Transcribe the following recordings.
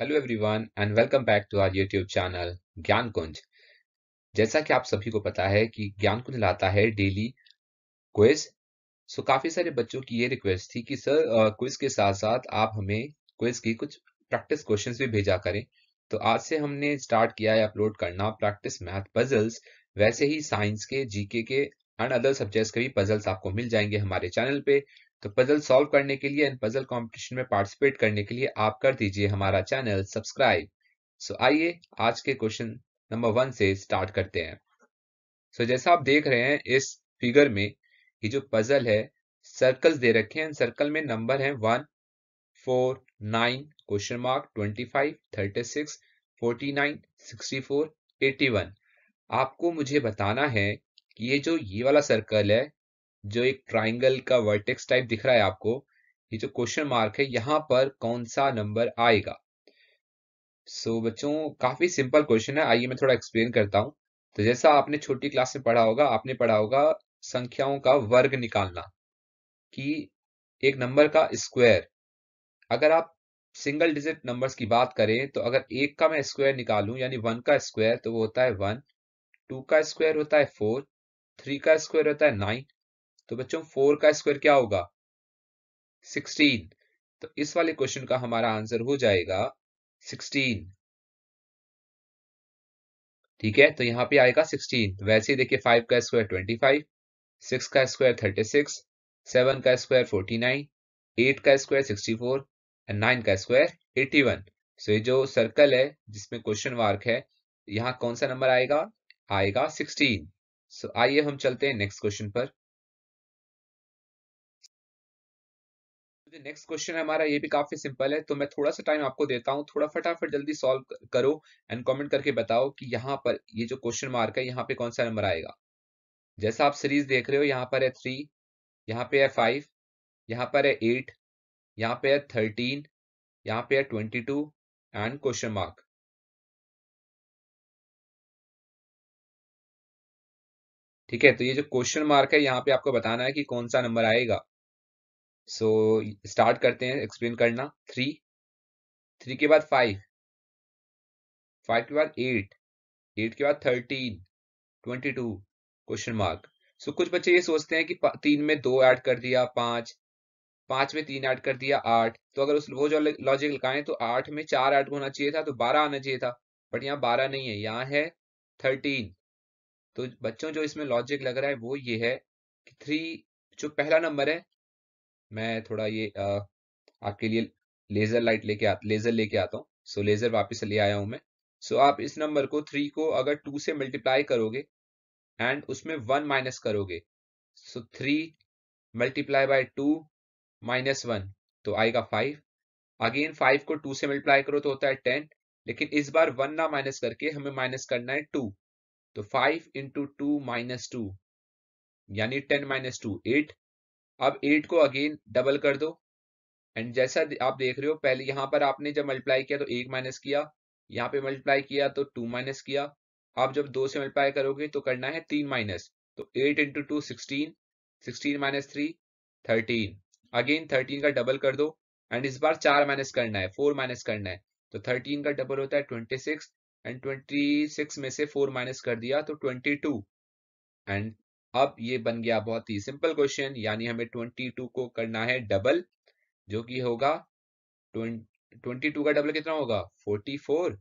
hello everyone and welcome back to our YouTube channel Gyan Kunj जैसा कि आप सभी को पता है कि ज्ञान कुंज लाता है डेली क्विज सो काफ़ी सारे बच्चों की ये रिक्वेस्ट थी कि सर क्विज के साथ साथ आप हमें क्विज की कुछ प्रैक्टिस क्वेश्चंस भी भेजा करें तो आज से हमने स्टार्ट किया है अपलोड करना प्रैक्टिस मैथ पजल्स वैसे ही साइंस के जीके के एंड अदर सब्जेक्ट्स के भी पजल्स आपको मिल जाएंगे हमारे चैनल पे तो पजल सॉल्व करने के लिए एंड पजल कंपटीशन में पार्टिसिपेट करने के लिए आप कर दीजिए हमारा चैनल सब्सक्राइब सो आइए आज के क्वेश्चन नंबर वन से स्टार्ट करते हैं सो so, जैसा आप देख रहे हैं इस फिगर में ये जो पजल है सर्कल्स दे रखे हैं सर्कल में नंबर है one four nine question mark twenty five thirty six forty nine sixty four eighty one आपको मुझे बताना है कि ये जो ये वाला सर्कल है जो एक ट्राइंगल का वर्टेक्स टाइप दिख रहा है आपको ये जो क्वेश्चन मार्क है यहाँ पर कौन सा नंबर आएगा सो so, बच्चों काफी सिंपल क्वेश्चन है आइए मैं थोड़ा एक्सप्लेन करता हूं तो जैसा आपने छोटी क्लास में पढ़ा होगा आपने पढ़ा होगा संख्याओं का वर्ग निकालना कि एक नंबर का स्क्वायर अगर आप सिंगल डिजिट नंबर्स की बात करें तो अगर एक का मैं स्क्वायर निकालूं यानी वन का स्क्वायर तो वो होता है वन टू का स्क्वायर होता है फोर थ्री का स्क्वायर होता है नाइन तो बच्चों फोर का स्क्वायर क्या होगा सिक्सटीन तो इस वाले क्वेश्चन का हमारा आंसर हो जाएगा सिक्सटीन ठीक है तो यहां पे आएगा सिक्सटीन वैसे ही देखिए फाइव का स्क्वायर ट्वेंटी फाइव सिक्स का स्क्वायर थर्टी सिक्स सेवन का स्क्वायर फोर्टी नाइन एट का square sixty four and nine का स्क्वायर एटी वन सो ये जो सर्कल है जिसमें क्वेश्चन मार्क है यहां कौन सा नंबर आएगा आएगा सिक्सटीन सो आइए हम चलते हैं नेक्स्ट क्वेश्चन पर नेक्स्ट क्वेश्चन हमारा ये भी काफी सिंपल है तो मैं थोड़ा सा टाइम आपको देता हूँ थोड़ा फटाफट जल्दी सॉल्व करो एंड कमेंट करके बताओ कि यहाँ पर ये जो क्वेश्चन मार्क है यहाँ पे कौन सा नंबर आएगा जैसा आप सीरीज देख रहे हो यहाँ पर है थ्री यहाँ पे है फाइव यहाँ पर है एट यहाँ पे है थर्टीन यहाँ पे है twenty two and question mark ठीक है तो ये जो क्वेश्चन मार्क है यहाँ पे आपको बताना है कि कौन सा नंबर आएगा सो so, स्टार्ट करते हैं एक्सप्लेन करना थ्री थ्री के बाद फाइव फाइव के बाद एट एट के बाद thirteen twenty two question mark so कुछ बच्चे ये सोचते हैं कि तीन में दो ऐड कर दिया पांच पांच में तीन ऐड कर दिया आठ तो अगर उस वो जो लॉजिक लगाए तो आठ में चार ऐड होना चाहिए था तो बारह आना चाहिए था बट यहाँ बारह नहीं है यहाँ है थर्टीन तो बच्चों जो इसमें लॉजिक लग रहा है वो ये है कि थ्री जो पहला नंबर है मैं थोड़ा ये आ, आपके लिए लेज़र लाइट लेके आ लेज़र लेके आता हूँ सो so, लेज़र वापस ले आया हूँ मैं सो so, आप इस नंबर को थ्री को अगर टू से मल्टीप्लाई करोगे एंड उसमें वन माइनस करोगे so three multiply by two minus one तो आएगा फाइव अगेन फाइव को टू से मल्टीप्लाई करो तो होता है टेन लेकिन इस बार वन ना माइनस करके हमें माइनस करना है टू तो five into two minus two यानी टेन माइनस टू एट अब एट को अगेन डबल कर दो एंड जैसा आप देख रहे हो पहले यहां पर आपने जब मल्टीप्लाई किया तो एक माइनस किया यहाँ पे मल्टीप्लाई किया तो टू माइनस किया आप जब दो से मल्टीप्लाई करोगे तो करना है तीन माइनस तो eight into two sixteen sixteen minus three thirteen again thirteen का डबल कर दो एंड इस बार चार माइनस करना है फोर माइनस करना है तो थर्टीन का डबल होता है twenty six and twenty six में से फोर माइनस कर दिया तो ट्वेंटी टू एंड अब ये बन गया बहुत ही सिंपल क्वेश्चन यानी हमें 22 को करना है डबल जो कि होगा 22 का डबल कितना होगा 44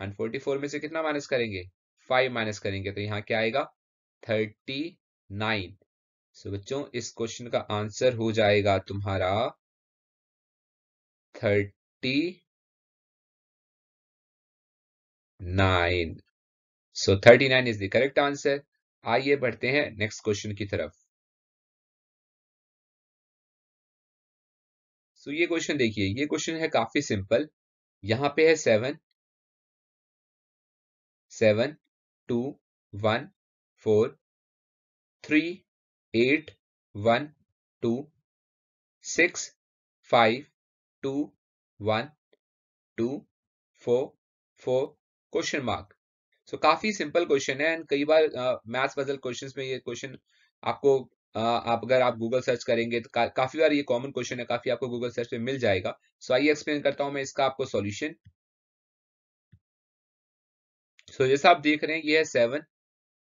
एंड 44 में से कितना माइनस करेंगे 5 माइनस करेंगे तो यहाँ क्या आएगा 39 सो so, बच्चों इस क्वेश्चन का आंसर हो जाएगा तुम्हारा 39 so so, 39 is the correct answer आइए बढ़ते हैं नेक्स्ट क्वेश्चन की तरफ सो ये क्वेश्चन देखिए ये क्वेश्चन है काफी सिंपल यहां पे है seven seven two one four three eight one two six five two one two four four question mark so so, काफी सिंपल क्वेश्चन है एंड कई बार मैथ्स पजल क्वेश्चन में ये क्वेश्चन आपको uh, आप अगर आप गूगल सर्च करेंगे तो का, काफी बार ये कॉमन क्वेश्चन है काफी आपको गूगल सर्च पे मिल जाएगा सो so, आइए एक्सप्लेन करता हूं मैं इसका आपको सॉल्यूशन सो so, जैसा आप देख रहे हैं ये है सेवन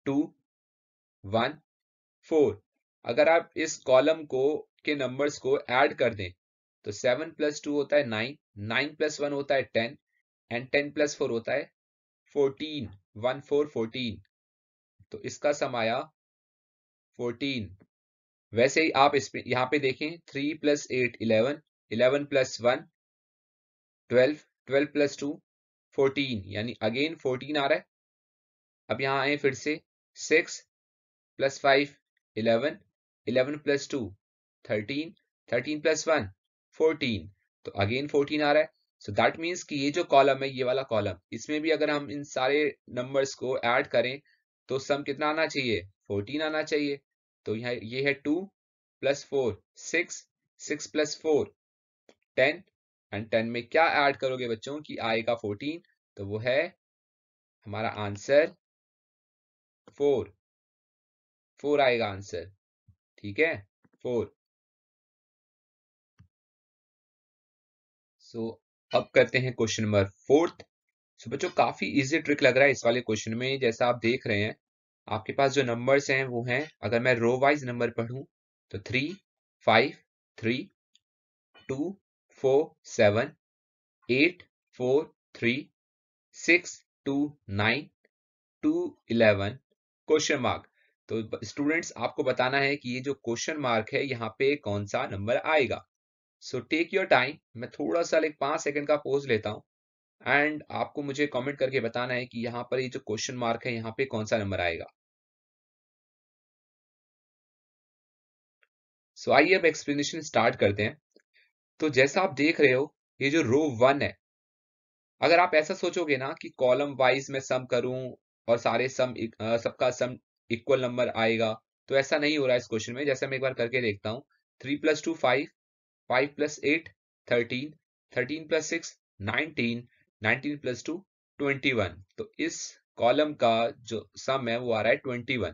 टू वन फोर अगर आप इस कॉलम को के नंबर्स को ऐड कर दें तो सेवन प्लस टू होता है नाइन नाइन प्लस वन होता है ten and ten plus four होता है फोर्टीन वन फोर फोर्टीन तो इसका सम आया फोर्टीन वैसे ही आप इस यहाँ पे देखें three plus eight eleven eleven plus one twelve twelve plus two fourteen यानी अगेन फोर्टीन आ रहा है अब यहां आए फिर से six plus five eleven eleven plus two thirteen thirteen plus one fourteen तो अगेन फोर्टीन आ रहा है सो दैट मीन्स कि ये जो कॉलम है ये वाला कॉलम इसमें भी अगर हम इन सारे नंबर्स को ऐड करें तो सम कितना आना चाहिए फोर्टीन आना चाहिए तो यहाँ ये है two plus four six six plus four ten and ten में क्या ऐड करोगे बच्चों की आएगा फोर्टीन तो वो है हमारा आंसर फोर फोर आएगा आंसर ठीक है फोर सो so, अब करते हैं क्वेश्चन नंबर फोर्थ सो बच्चों काफी इजी ट्रिक लग रहा है इस वाले क्वेश्चन में जैसा आप देख रहे हैं आपके पास जो नंबर्स हैं वो हैं अगर मैं रो वाइज नंबर पढ़ूं तो three five three two four seven eight four three six two nine two eleven question mark तो स्टूडेंट्स आपको बताना है कि ये जो क्वेश्चन मार्क है यहाँ पे कौन सा नंबर आएगा सो टेक योर टाइम मैं थोड़ा सा लाइक पांच सेकंड का पोज लेता हूँ एंड आपको मुझे कमेंट करके बताना है कि यहाँ पर ये जो क्वेश्चन मार्क है यहाँ पे कौन सा नंबर आएगा सो so, आइए अब एक्सप्लेनेशन स्टार्ट करते हैं तो जैसा आप देख रहे हो ये जो रो वन है अगर आप ऐसा सोचोगे ना कि कॉलम वाइज मैं सम करूं और सारे सम सबका सम इक्वल नंबर आएगा तो ऐसा नहीं हो रहा है इस क्वेश्चन में जैसे मैं एक बार करके देखता हूँ three plus two five 5 plus 8, 13, 13 plus six nineteen nineteen plus two twenty तो इस कॉलम का जो सम है वो आ रहा है ट्वेंटी वन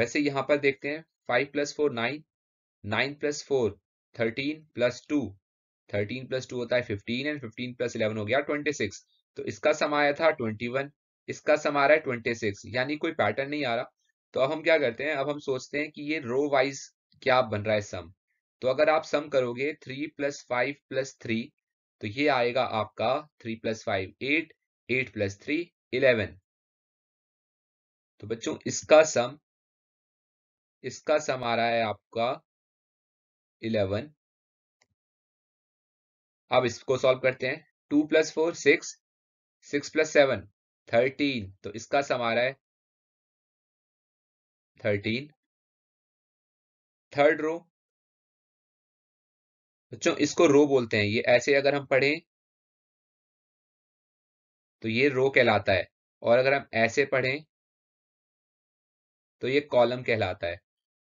वैसे यहाँ पर देखते हैं five plus four nine nine plus four thirteen plus two thirteen plus two होता है fifteen and fifteen plus eleven हो गया ट्वेंटी सिक्स तो इसका सम आया था ट्वेंटी वन इसका सम आ रहा है ट्वेंटी सिक्स यानी कोई पैटर्न नहीं आ रहा तो अब हम क्या करते हैं अब हम सोचते हैं कि ये रो वाइज क्या बन रहा है सम तो अगर आप सम करोगे three plus five plus three तो ये आएगा आपका three plus five eight eight plus three eleven तो बच्चों इसका सम इसका सम आ रहा है आपका इलेवन अब इसको सॉल्व करते हैं two plus four six six plus seven thirteen तो इसका सम आ रहा है थर्टीन थर्ड रो बच्चों इसको रो बोलते हैं ये ऐसे अगर हम पढ़ें तो ये रो कहलाता है और अगर हम ऐसे पढ़ें तो ये कॉलम कहलाता है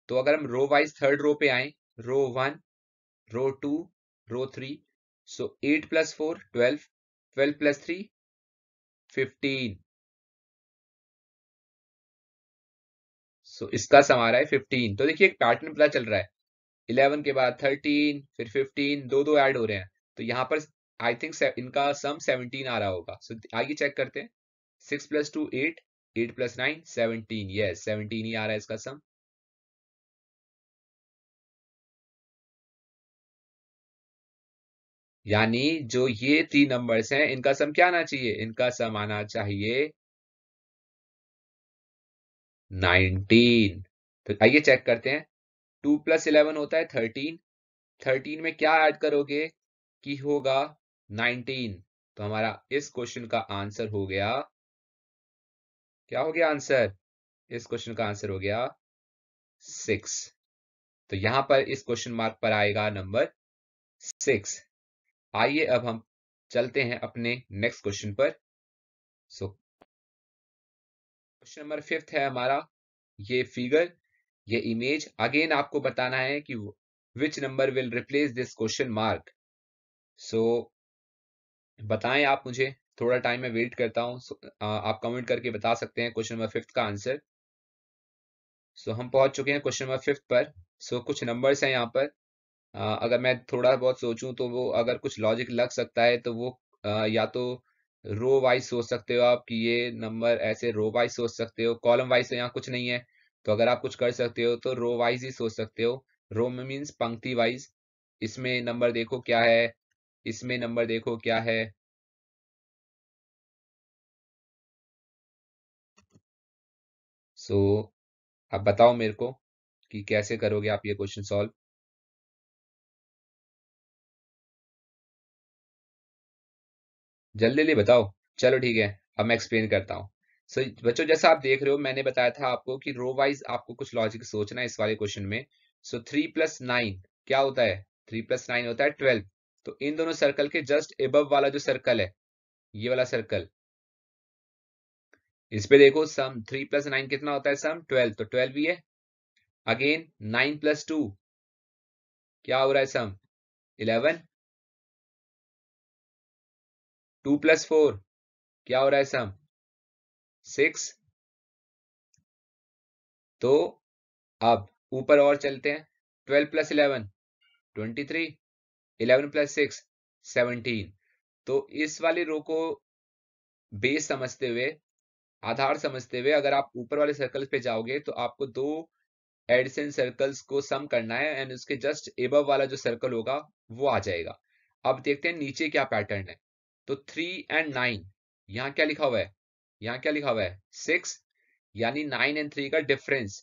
तो अगर हम रो वाइज थर्ड रो पे आए row one row two row three so eight plus four twelve twelve plus three fifteen so इसका समारा है फिफ्टीन तो देखिए एक पैटर्न पता चल रहा है इलेवन के बाद थर्टीन फिर फिफ्टीन दो दो ऐड हो रहे हैं तो यहाँ पर आई थिंक इनका सम सेवनटीन आ रहा होगा सो आइए चेक करते हैं six plus two eight eight plus nine seventeen ये सेवनटीन ही आ रहा है इसका सम यानी जो ये तीन नंबर्स हैं इनका सम क्या आना चाहिए इनका सम आना चाहिए नाइनटीन तो आइए चेक करते हैं टू प्लस इलेवन होता है थर्टीन थर्टीन में क्या ऐड करोगे कि होगा नाइनटीन तो हमारा इस क्वेश्चन का आंसर हो गया क्या हो गया आंसर इस क्वेश्चन का आंसर हो गया सिक्स तो यहां पर इस क्वेश्चन मार्क पर आएगा नंबर सिक्स आइए अब हम चलते हैं अपने नेक्स्ट क्वेश्चन पर सो क्वेश्चन नंबर फिफ्थ है हमारा ये फिगर ये इमेज अगेन आपको बताना है कि which number will replace this question mark so बताएं आप मुझे थोड़ा टाइम में वेट करता हूं so, आप कमेंट करके बता सकते हैं क्वेश्चन नंबर फिफ्थ का आंसर सो so, हम पहुंच चुके हैं क्वेश्चन नंबर फिफ्थ पर सो so, कुछ नंबर्स हैं यहाँ पर आ, अगर मैं थोड़ा बहुत सोचूं तो वो अगर कुछ लॉजिक लग सकता है तो वो आ, या तो रो वाइज सोच सकते हो आप कि ये नंबर ऐसे रो वाइज सोच सकते हो कॉलम वाइज तो यहाँ कुछ नहीं है तो अगर आप कुछ कर सकते हो तो रो वाइज ही सोच सकते हो रो में मीन्स पंक्ति वाइज इसमें नंबर देखो क्या है इसमें नंबर देखो क्या है सो so, अब बताओ मेरे को कि कैसे करोगे आप ये क्वेश्चन सॉल्व जल्दी जल्दी बताओ चलो ठीक है अब मैं एक्सप्लेन करता हूं सो so, बच्चों जैसा आप देख रहे हो मैंने बताया था आपको कि रो वाइज आपको कुछ लॉजिक सोचना है इस वाले क्वेश्चन में सो थ्री प्लस नाइन क्या होता है थ्री प्लस नाइन होता है ट्वेल्व तो इन दोनों सर्कल के जस्ट एबव वाला जो सर्कल है ये वाला सर्कल इस पे देखो सम थ्री प्लस नाइन कितना होता है सम ट्वेल्व तो ट्वेल्व ही है अगेन नाइन प्लस टू क्या हो रहा है sum eleven two plus four क्या हो रहा है सम सिक्स तो अब ऊपर और चलते हैं twelve plus eleven twenty three eleven plus six seventeen तो इस वाली रो को बेस समझते हुए आधार समझते हुए अगर आप ऊपर वाले सर्कल्स पे जाओगे तो आपको दो एडिसन सर्कल्स को सम करना है एंड उसके जस्ट एब वाला जो सर्कल होगा वो आ जाएगा अब देखते हैं नीचे क्या पैटर्न है तो थ्री एंड नाइन यहाँ क्या लिखा हुआ है यहाँ क्या लिखा हुआ है सिक्स यानी नाइन एंड थ्री का डिफरेंस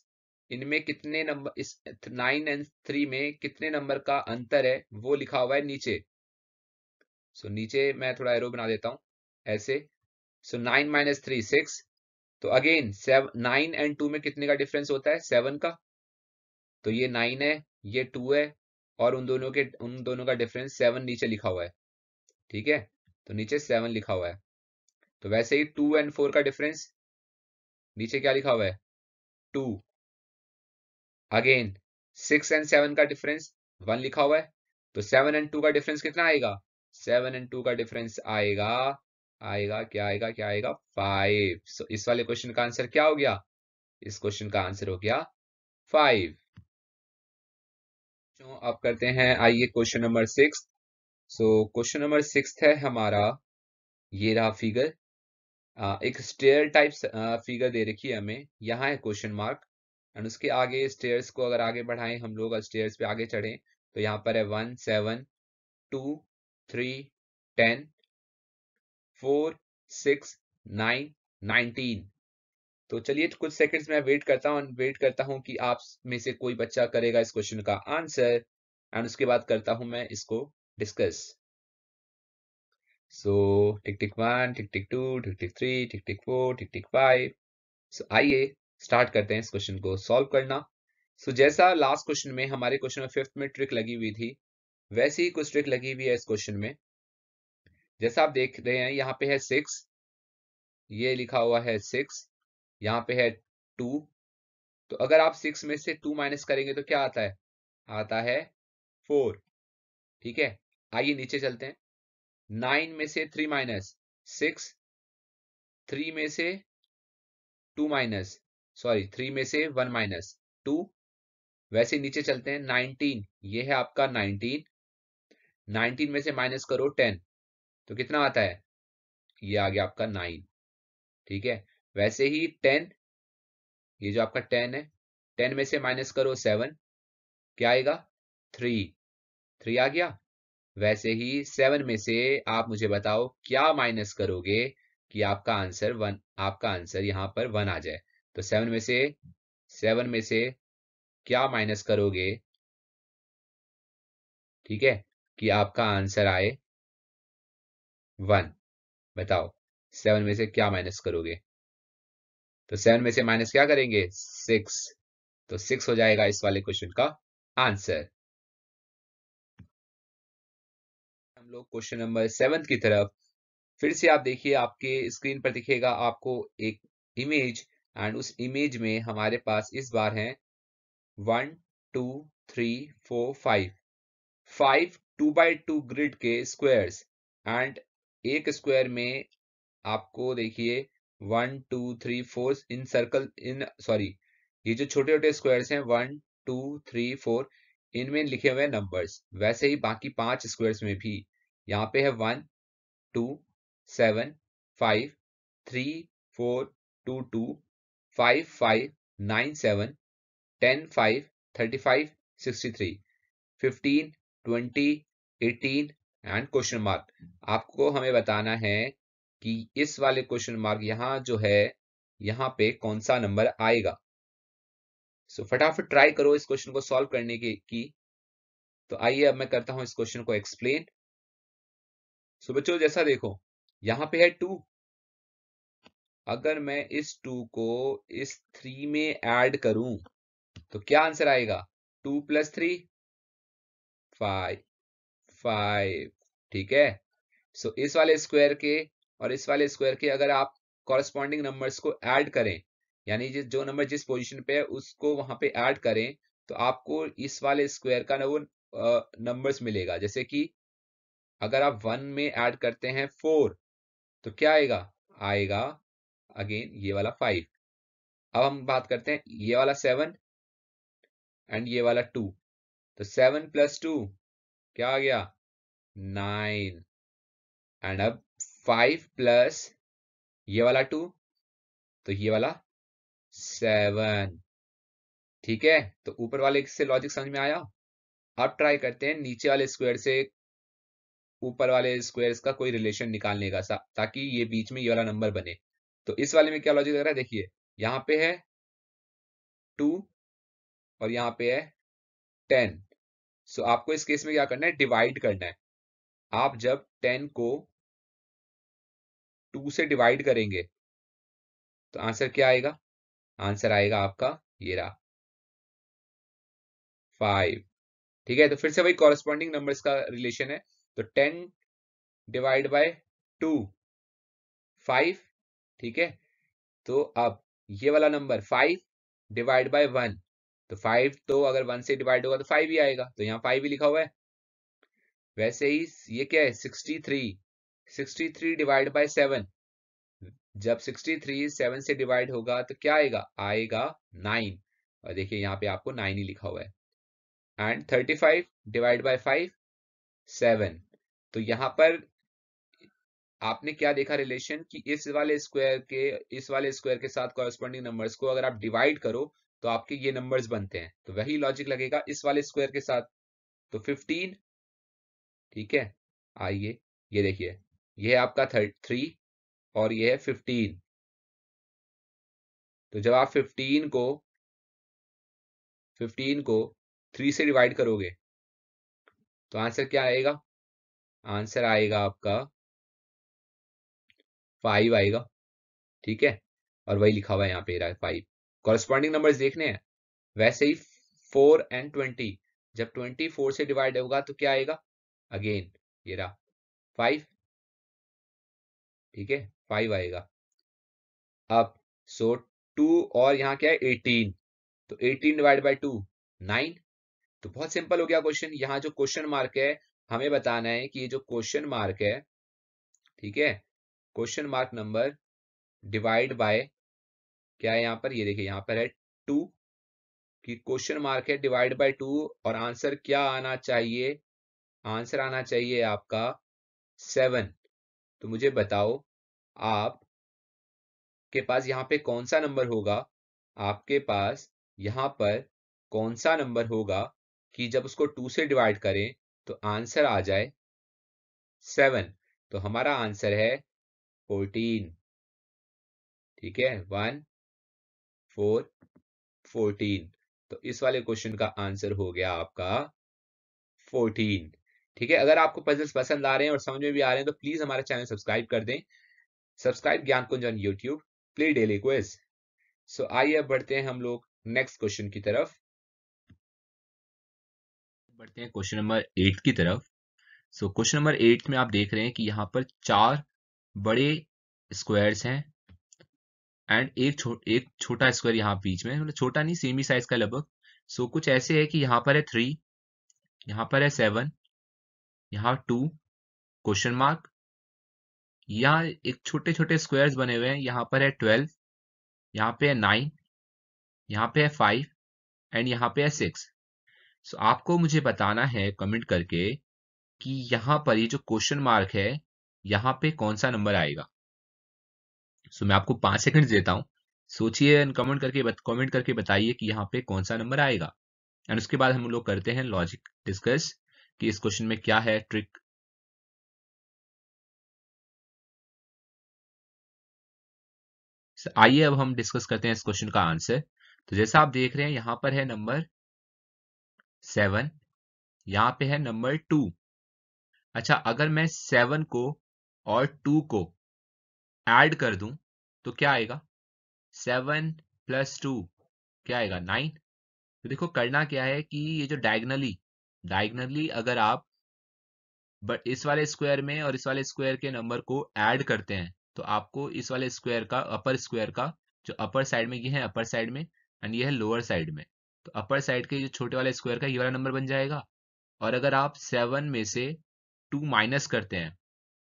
इनमें कितने नंबर इस नाइन एंड थ्री में कितने नंबर का अंतर है वो लिखा हुआ है नीचे सो so, नीचे मैं थोड़ा एरो बना देता हूं ऐसे so nine minus three six तो again seven nine and two में कितने का डिफरेंस होता है सेवन का तो ये नाइन है ये टू है और उन दोनों के उन दोनों का डिफरेंस सेवन नीचे लिखा हुआ है ठीक है तो नीचे सेवन लिखा हुआ है तो वैसे ही टू एंड फोर का डिफरेंस नीचे क्या लिखा हुआ है two again six and seven का डिफरेंस वन लिखा हुआ है तो सेवन एंड टू का डिफरेंस कितना आएगा सेवन एंड टू का डिफरेंस आएगा आएगा क्या आएगा क्या आएगा फाइव सो so, इस वाले क्वेश्चन का आंसर क्या हो गया इस क्वेश्चन का आंसर हो गया फाइव तो अब करते हैं आइए question number six so question number six है हमारा ये रहा फिगर एक स्टेयर टाइप फिगर दे रखी है हमें यहाँ है क्वेश्चन मार्क एंड उसके आगे स्टेयर्स को अगर आगे बढ़ाएं हम लोग स्टेयर्स पे आगे चढ़ें तो यहाँ पर है one seven two three ten four six nine nineteen तो चलिए कुछ सेकंड्स में वेट करता हूँ वेट करता हूँ कि आप में से कोई बच्चा करेगा इस क्वेश्चन का आंसर एंड उसके बाद करता हूँ मैं इसको discuss so tick tick one tick tick two tick tick three tick tick four tick tick five so आइए स्टार्ट करते हैं इस क्वेश्चन को सॉल्व करना सो so, जैसा लास्ट क्वेश्चन में हमारे क्वेश्चन में फिफ्थ में ट्रिक लगी हुई थी वैसे ही कुछ ट्रिक लगी हुई है इस क्वेश्चन में जैसा आप देख रहे हैं यहाँ पे है सिक्स ये लिखा हुआ है सिक्स यहाँ पे है टू तो अगर आप सिक्स में से टू माइनस करेंगे तो क्या आता है आता है फोर ठीक है आइए नीचे चलते हैं नाइन में से थ्री माइनस सिक्स थ्री में से टू माइनस सॉरी थ्री में से वन माइनस टू वैसे नीचे चलते हैं नाइनटीन ये है आपका नाइनटीन नाइनटीन में से माइनस करो टेन तो कितना आता है ये आ गया आपका नाइन ठीक है वैसे ही टेन ये जो आपका टेन है टेन में से माइनस करो सेवन क्या आएगा थ्री थ्री आ गया वैसे ही सेवन में से आप मुझे बताओ क्या माइनस करोगे कि आपका आंसर वन आपका आंसर यहां पर वन आ जाए तो सेवन में से सेवन में से क्या माइनस करोगे ठीक है कि आपका आंसर आए वन बताओ सेवन में से क्या माइनस करोगे तो सेवन में से माइनस क्या करेंगे सिक्स तो सिक्स हो जाएगा इस वाले क्वेश्चन का आंसर लोग क्वेश्चन नंबर सेवन की तरफ फिर से आप देखिए आपके स्क्रीन पर दिखेगा आपको एक इमेज एंड उस इमेज में हमारे पास इस बार है one two three four five five two by two grid के स्क्वायर्स एंड एक स्क्वायर में आपको देखिए one two three four in circle in sorry ये जो छोटे छोटे स्क्वायर्स हैं वन टू थ्री फोर इनमें लिखे हुए नंबर्स वैसे ही बाकी पांच स्क्वायर्स में भी यहाँ पे है one two seven five three four two two five five nine seven ten five thirty five sixty three fifteen twenty eighteen and question mark आपको हमें बताना है कि इस वाले क्वेश्चन मार्क यहाँ जो है यहाँ पे कौन सा नंबर आएगा सो so, फटाफट ट्राई करो इस क्वेश्चन को सॉल्व करने के की तो आइए अब मैं करता हूं इस क्वेश्चन को एक्सप्लेन सो बच्चों जैसा देखो यहां पे है टू अगर मैं इस टू को इस थ्री में एड करूं तो क्या आंसर आएगा two plus three five five ठीक है सो so, इस वाले स्क्वायर के और इस वाले स्क्वायर के अगर आप कॉरेस्पॉन्डिंग नंबर्स को ऐड करें यानी जो नंबर जिस पोजीशन पे है उसको वहां पे ऐड करें तो आपको इस वाले स्क्वायर का ना नंबर्स मिलेगा जैसे कि अगर आप वन में ऐड करते हैं फोर तो क्या आएगा आएगा अगेन ये वाला फाइव अब हम बात करते हैं ये वाला सेवन एंड ये वाला टू तो सेवन प्लस टू क्या आ गया नाइन एंड अब फाइव प्लस ये वाला टू तो ये वाला सेवन ठीक है तो ऊपर वाले से लॉजिक समझ में आया अब ट्राई करते हैं नीचे वाले स्क्वायर से ऊपर वाले स्क्वायर्स का कोई रिलेशन निकालने का ताकि ये बीच में ये वाला नंबर बने तो इस वाले में क्या लॉजिक लग रहा है देखिए यहाँ पे है टू और यहाँ पे है टेन सो आपको इस केस में क्या करना है डिवाइड करना है आप जब टेन को टू से डिवाइड करेंगे तो आंसर क्या आएगा आंसर आएगा आपका ये रहा फाइव ठीक है तो फिर से वही कॉरेस्पॉन्डिंग नंबर्स का रिलेशन है तो ten divide by two five ठीक है तो अब ये वाला number five divide by one तो फाइव तो अगर वन से डिवाइड होगा तो फाइव ही आएगा तो यहाँ फाइव ही लिखा हुआ है वैसे ही ये क्या है sixty three sixty three divide by seven जब सिक्सटी थ्री सेवन से डिवाइड होगा तो क्या आएगा आएगा नाइन और देखिए यहाँ पे आपको नाइन ही लिखा हुआ है and thirty five divide by five seven तो यहाँ पर आपने क्या देखा रिलेशन कि इस वाले स्क्वायर के इस वाले स्क्वायर के साथ कॉरेस्पॉन्डिंग नंबर्स को अगर आप डिवाइड करो तो आपके ये नंबर्स बनते हैं तो वही लॉजिक लगेगा इस वाले स्क्वायर के साथ तो फिफ्टीन ठीक है आइए ये देखिए ये है आपका थर्ट थ्री और ये है फिफ्टीन तो जब आप फिफ्टीन को फिफ्टीन को थ्री से डिवाइड करोगे तो आंसर क्या आएगा आंसर आएगा आपका फाइव आएगा ठीक है और वही लिखा हुआ है यहाँ पे रहा है फाइव कॉरेस्पॉन्डिंग नंबर देखने हैं वैसे ही फोर एंड ट्वेंटी जब ट्वेंटी फोर से डिवाइड होगा तो क्या आएगा अगेन ये रहा फाइव ठीक है फाइव आएगा अब सो so, टू और यहाँ क्या है एटीन तो eighteen divide by two nine तो बहुत सिंपल हो गया क्वेश्चन यहाँ जो क्वेश्चन मार्क है हमें बताना है कि ये जो क्वेश्चन मार्क है ठीक है question mark number divide by क्या है यहाँ पर ये देखिए यहाँ पर है टू कि क्वेश्चन मार्क है डिवाइड बाय टू और आंसर क्या आना चाहिए आंसर आना चाहिए आपका सेवन तो मुझे बताओ आप के पास यहाँ पे कौन सा नंबर होगा आपके पास यहाँ पर कौन सा नंबर होगा कि जब उसको टू से डिवाइड करें तो आंसर आ जाए सेवन तो हमारा आंसर है फोर्टीन ठीक है वन फोर फोर्टीन तो इस वाले क्वेश्चन का आंसर हो गया आपका फोर्टीन ठीक है अगर आपको पजल्स पसंद आ रहे हैं और समझ में भी आ रहे हैं तो प्लीज हमारा चैनल सब्सक्राइब कर दें subscribe Gyan Kunj on YouTube play daily quiz so आइए अब बढ़ते हैं हम लोग नेक्स्ट क्वेश्चन की तरफ बढ़ते हैं क्वेश्चन नंबर एट की तरफ सो क्वेश्चन नंबर एट में आप देख रहे हैं कि यहाँ पर चार बड़े स्क्वायर्स हैं एंड एक छोट, एक छोटा स्क्वायर यहाँ बीच में मतलब छोटा नहीं सेमी साइज का लगभग सो कुछ ऐसे है कि यहाँ पर है थ्री यहाँ पर है सेवन यहाँ टू क्वेश्चन मार्क यहाँ एक छोटे छोटे स्क्वायर्स बने हुए हैं यहाँ पर है ट्वेल्व यहाँ पे है नाइन यहाँ पे है फाइव एंड यहाँ पे है सिक्स सो so, आपको मुझे बताना है कमेंट करके कि यहां पर ये जो क्वेश्चन मार्क है यहां पे कौन सा नंबर आएगा सो so, मैं आपको पांच सेकंड देता हूं सोचिए एंड कमेंट करके कमेंट करके बताइए कि यहां पे कौन सा नंबर आएगा एंड उसके बाद हम लोग करते हैं लॉजिक डिस्कस कि इस क्वेश्चन में क्या है ट्रिक आइए अब हम डिस्कस करते हैं इस क्वेश्चन का आंसर तो जैसा आप देख रहे हैं यहां पर है नंबर सेवन यहां पे है नंबर टू अच्छा अगर मैं सेवन को और टू को ऐड कर दूं तो क्या आएगा सेवन प्लस टू क्या आएगा नाइन तो देखो करना क्या है कि ये जो डायगनली डायगनली अगर आप बट इस वाले स्क्वायर में और इस वाले स्क्वायर के नंबर को ऐड करते हैं तो आपको इस वाले स्क्वायर का अपर स्क्वायर का जो अपर साइड में ये है अपर साइड में एंड ये है लोअर साइड में तो अपर साइड के जो छोटे वाले स्क्वायर का ये वाला नंबर बन जाएगा और अगर आप सेवन में से टू माइनस करते हैं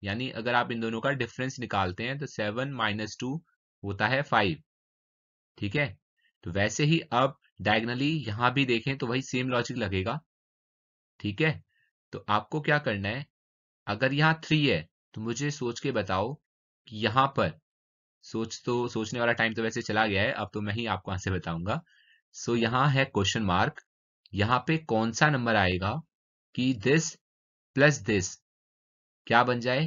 यानी अगर आप इन दोनों का डिफरेंस निकालते हैं तो सेवन माइनस टू होता है फाइव ठीक है तो वैसे ही अब डायगनली यहां भी देखें तो वही सेम लॉजिक लगेगा ठीक है तो आपको क्या करना है अगर यहां थ्री है तो मुझे सोच के बताओ कि यहां पर सोच तो सोचने वाला टाइम तो वैसे चला गया है अब तो मैं ही आपको यहां से बताऊंगा सो so, यहां है क्वेश्चन मार्क यहां पे कौन सा नंबर आएगा कि दिस प्लस दिस क्या बन जाए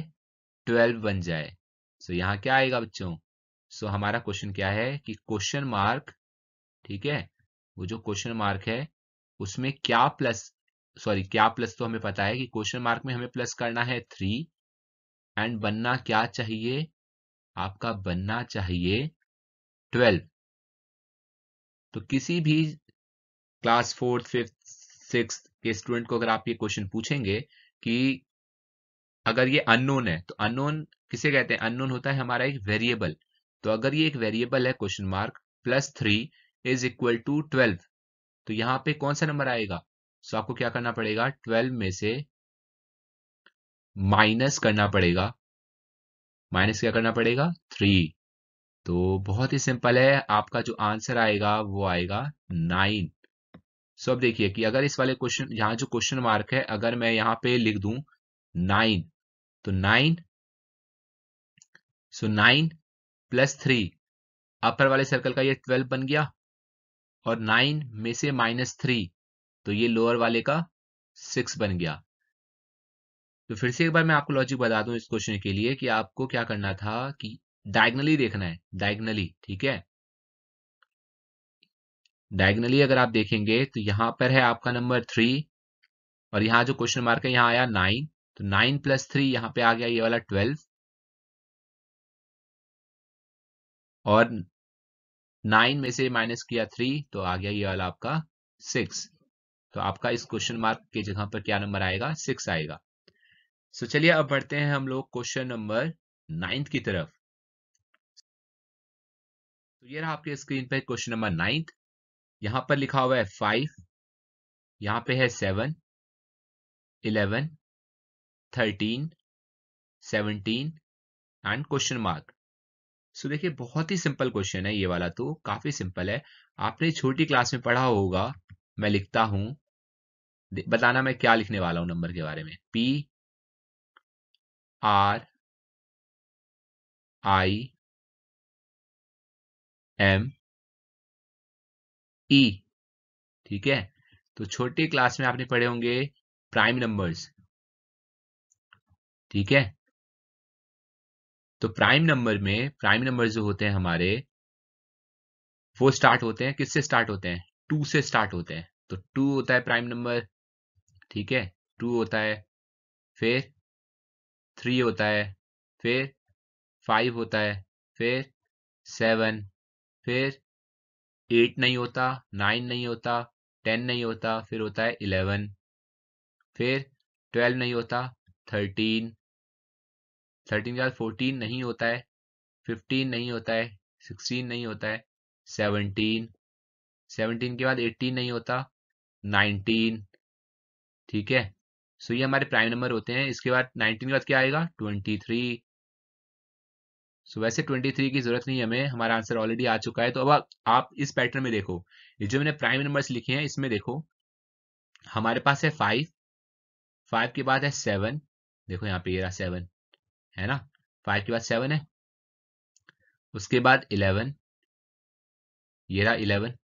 ट्वेल्व बन जाए सो so, यहां क्या आएगा बच्चों सो so, हमारा क्वेश्चन क्या है कि क्वेश्चन मार्क ठीक है वो जो क्वेश्चन मार्क है उसमें क्या प्लस सॉरी क्या प्लस तो हमें पता है कि क्वेश्चन मार्क में हमें प्लस करना है थ्री एंड बनना क्या चाहिए आपका बनना चाहिए ट्वेल्व तो किसी भी क्लास फोर्थ फिफ्थ सिक्स के स्टूडेंट को अगर आप ये क्वेश्चन पूछेंगे कि अगर ये अननोन है तो अननोन किसे कहते हैं अननोन होता है हमारा एक वेरिएबल तो अगर ये एक वेरिएबल है question mark plus three is equal to twelve तो यहां पे कौन सा नंबर आएगा सो आपको क्या करना पड़ेगा ट्वेल्व में से माइनस करना पड़ेगा माइनस क्या करना पड़ेगा थ्री तो बहुत ही सिंपल है आपका जो आंसर आएगा वो आएगा नाइन सो अब देखिए कि अगर इस वाले क्वेश्चन यहां जो क्वेश्चन मार्क है अगर मैं यहां पे लिख दू नाइन तो nine so nine plus three upper वाले सर्कल का ये ट्वेल्व बन गया और नाइन में से माइनस थ्री तो ये लोअर वाले का सिक्स बन गया तो फिर से एक बार मैं आपको लॉजिक बता दूं इस क्वेश्चन के लिए कि आपको क्या करना था कि डायगनली देखना है डायगनली ठीक है डायगनली अगर आप देखेंगे तो यहां पर है आपका नंबर थ्री और यहां जो क्वेश्चन मार्क है यहां आया नाइन तो नाइन प्लस थ्री यहां पे आ गया ये वाला ट्वेल्व और नाइन में से माइनस किया थ्री तो आ गया ये वाला आपका सिक्स तो आपका इस क्वेश्चन मार्क की जगह पर क्या नंबर आएगा सिक्स आएगा सो so चलिए अब बढ़ते हैं हम लोग क्वेश्चन नंबर नाइन्थ की तरफ तो ये रहा आपके स्क्रीन पे क्वेश्चन नंबर नाइन्थ यहां पर लिखा हुआ है फाइव यहां पे है seven eleven thirteen seventeen and question mark so देखिए बहुत ही सिंपल क्वेश्चन है ये वाला तो काफी सिंपल है आपने छोटी क्लास में पढ़ा होगा मैं लिखता हूं बताना मैं क्या लिखने वाला हूं नंबर के बारे में P R I M E e, ठीक है तो छोटे क्लास में आपने पढ़े होंगे प्राइम नंबर्स ठीक है तो प्राइम नंबर में प्राइम नंबर जो होते हैं हमारे वो स्टार्ट होते हैं किससे स्टार्ट होते हैं टू से स्टार्ट होते हैं तो टू होता है प्राइम नंबर ठीक है टू होता है फिर थ्री होता है फिर फाइव होता है फिर सेवन फिर एट नहीं होता नाइन नहीं होता टेन नहीं होता फिर होता है इलेवन फिर ट्वेल्व नहीं होता थर्टीन थर्टीन के बाद फोर्टीन नहीं होता है फिफ्टीन नहीं होता है सिक्सटीन नहीं होता है सेवनटीन सेवनटीन के बाद एट्टीन नहीं होता नाइनटीन ठीक है सो so, ये हमारे प्राइम नंबर होते हैं इसके बाद नाइनटीन के बाद क्या आएगा ट्वेंटी थ्री सो so, वैसे 23 की जरूरत नहीं हमें हमारा आंसर ऑलरेडी आ चुका है तो अब आप इस पैटर्न में देखो ये जो मैंने प्राइम नंबर्स लिखे हैं इसमें देखो हमारे पास है फाइव फाइव के बाद है सेवन देखो यहाँ पे ये रहा सेवन है ना फाइव के बाद सेवन है उसके बाद इलेवन ये रहा इलेवन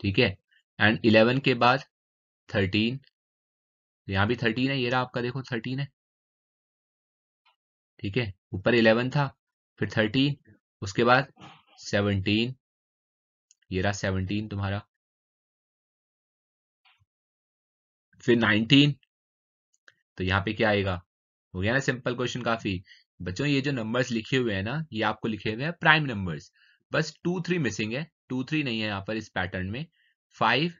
ठीक है एंड इलेवन के बाद थर्टीन यहाँ भी थर्टीन है ये रहा आपका देखो थर्टीन है ठीक है ऊपर इलेवन था फिर थर्टीन उसके बाद सेवनटीन ये रहा सेवनटीन तुम्हारा फिर नाइनटीन तो यहाँ पे क्या आएगा हो गया ना सिंपल क्वेश्चन काफी बच्चों ये जो नंबर्स लिखे हुए हैं ना ये आपको लिखे हुए हैं प्राइम नंबर्स बस टू थ्री मिसिंग है टू थ्री नहीं है यहाँ पर इस पैटर्न में five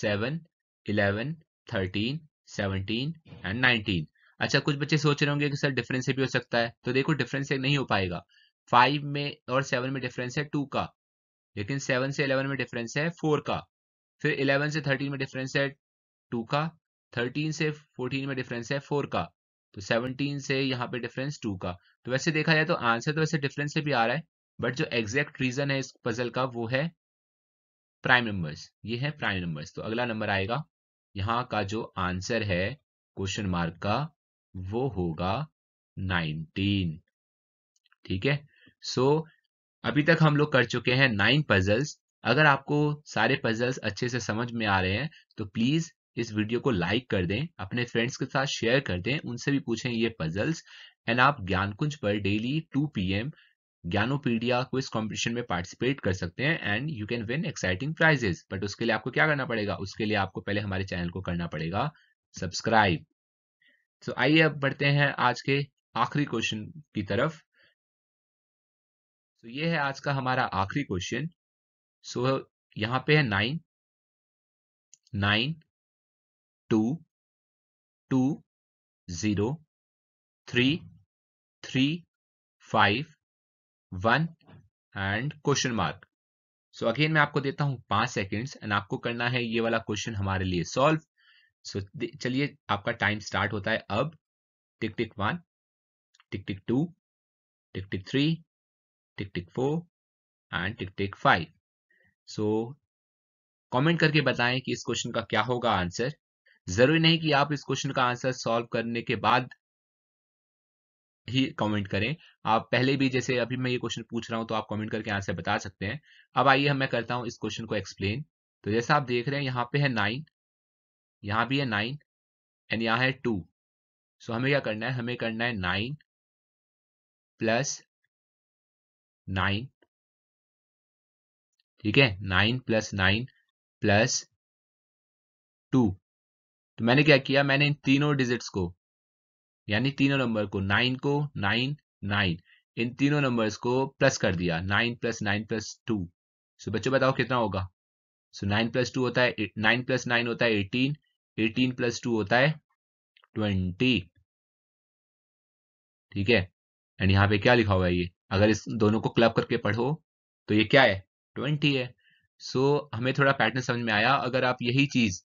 seven eleven thirteen seventeen and nineteen अच्छा कुछ बच्चे सोच रहे होंगे कि सर डिफरेंस से भी हो सकता है तो देखो डिफरेंस नहीं हो पाएगा फाइव में और सेवन में डिफरेंस है टू का लेकिन सेवन से इलेवन में डिफरेंस है फोर का फिर इलेवन से थर्टीन में डिफरेंस है टू का थर्टीन से फोर्टीन में डिफरेंस है फोर का तो सेवनटीन से यहाँ पे डिफरेंस टू का तो वैसे देखा जाए तो आंसर तो वैसे डिफरेंस से भी आ रहा है बट जो एग्जैक्ट रीजन है इस पजल का वो है प्राइम नंबर्स ये है प्राइम नंबर्स तो अगला नंबर आएगा यहाँ का जो आंसर है क्वेश्चन मार्क का वो होगा नाइनटीन ठीक है सो अभी तक हम लोग कर चुके हैं नाइन पजल्स अगर आपको सारे पजल्स अच्छे से समझ में आ रहे हैं तो प्लीज इस वीडियो को लाइक कर दें अपने फ्रेंड्स के साथ शेयर कर दें उनसे भी पूछें ये पजल्स एंड आप ज्ञानकुंज पर डेली 2 एम ज्ञानोपीडिया को इस कॉम्पिटिशन में पार्टिसिपेट कर सकते हैं and you can win exciting prizes but उसके लिए आपको क्या करना पड़ेगा उसके लिए आपको पहले हमारे चैनल को करना पड़ेगा सब्सक्राइब तो आइए अब बढ़ते हैं आज के आखिरी क्वेश्चन की तरफ तो ये है आज का हमारा आखिरी क्वेश्चन सो यहां पे है nine nine two two zero three three five one and question mark so again मैं आपको देता हूं पांच सेकेंड्स एंड आपको करना है ये वाला क्वेश्चन हमारे लिए सॉल्व सो चलिए आपका टाइम स्टार्ट होता है अब tick tick one tick tick two tick tick three tick tick four and tick tick five so comment करके बताएं कि इस क्वेश्चन का क्या होगा आंसर जरूरी नहीं कि आप इस क्वेश्चन का आंसर सॉल्व करने के बाद ही कमेंट करें आप पहले भी जैसे अभी मैं ये क्वेश्चन पूछ रहा हूं तो आप कमेंट करके आंसर बता सकते हैं अब आइए मैं करता हूं इस क्वेश्चन को एक्सप्लेन तो जैसा आप देख रहे हैं यहाँ पे है नाइन यहां भी है नाइन एंड यहां है टू सो so हमें क्या करना है हमें करना है नाइन प्लस नाइन ठीक है nine plus nine plus two तो मैंने क्या किया मैंने इन तीनों डिजिट्स को यानी तीनों नंबर को नाइन को नाइन नाइन इन तीनों नंबर्स को प्लस कर दिया nine plus nine plus two so बच्चों बताओ कितना होगा सो नाइन प्लस टू होता है नाइन प्लस नाइन होता है एटीन एटीन प्लस टू होता है ट्वेंटी ठीक है एंड यहां पे क्या लिखा हुआ है ये अगर इस दोनों को क्लब करके पढ़ो तो ये क्या है ट्वेंटी है सो so, हमें थोड़ा पैटर्न समझ में आया अगर आप यही चीज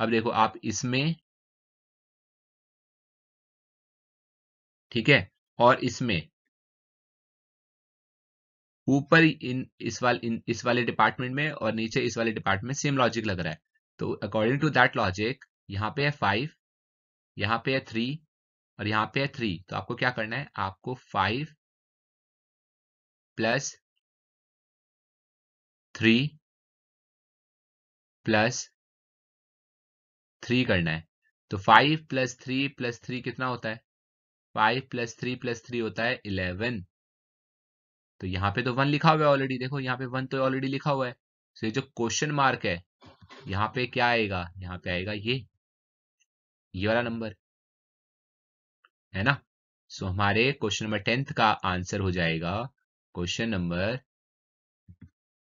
अब देखो आप इसमें ठीक है और इसमें ऊपर इन इस वाले इन इस वाले डिपार्टमेंट में और नीचे इस वाले डिपार्टमेंट सेम लॉजिक लग रहा है तो अकॉर्डिंग टू दैट लॉजिक यहाँ पे है फाइव यहाँ पे है थ्री और यहाँ पे है थ्री तो आपको क्या करना है आपको five plus three plus three करना है तो five plus three plus three कितना होता है five plus three plus three होता है इलेवन तो यहाँ पे तो वन लिखा हुआ है ऑलरेडी देखो यहाँ पे वन तो ऑलरेडी लिखा हुआ है तो ये जो क्वेश्चन मार्क है यहाँ पे क्या आएगा यहाँ पे आएगा ये ये वाला नंबर है ना सो so, हमारे क्वेश्चन नंबर टेंथ का आंसर हो जाएगा क्वेश्चन नंबर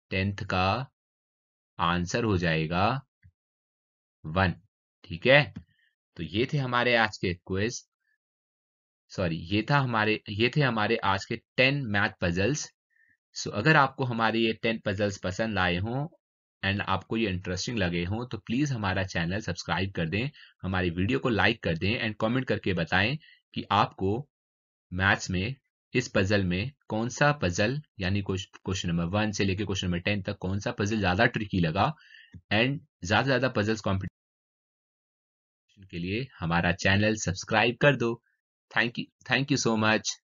टेंथ का आंसर हो जाएगा वन ठीक है तो ये थे हमारे आज के क्वेज सॉरी ये था हमारे ये थे हमारे आज के टेन मैथ पजल्स सो अगर आपको हमारे ये टेन पजल्स पसंद आए हों एंड आपको ये इंटरेस्टिंग लगे हों तो प्लीज़ हमारा चैनल सब्सक्राइब कर दें हमारी वीडियो को लाइक कर दें एंड कमेंट करके बताएं कि आपको मैथ्स में इस पजल में कौन सा पजल यानी क्वेश्चन नंबर वन से लेकर क्वेश्चन नंबर टेन तक कौन सा पजल ज़्यादा ट्रिकी लगा एंड ज़्यादा से ज़्यादा पजल्स कॉम्पिटिशन के लिए हमारा चैनल सब्सक्राइब कर दो thank you thank you so much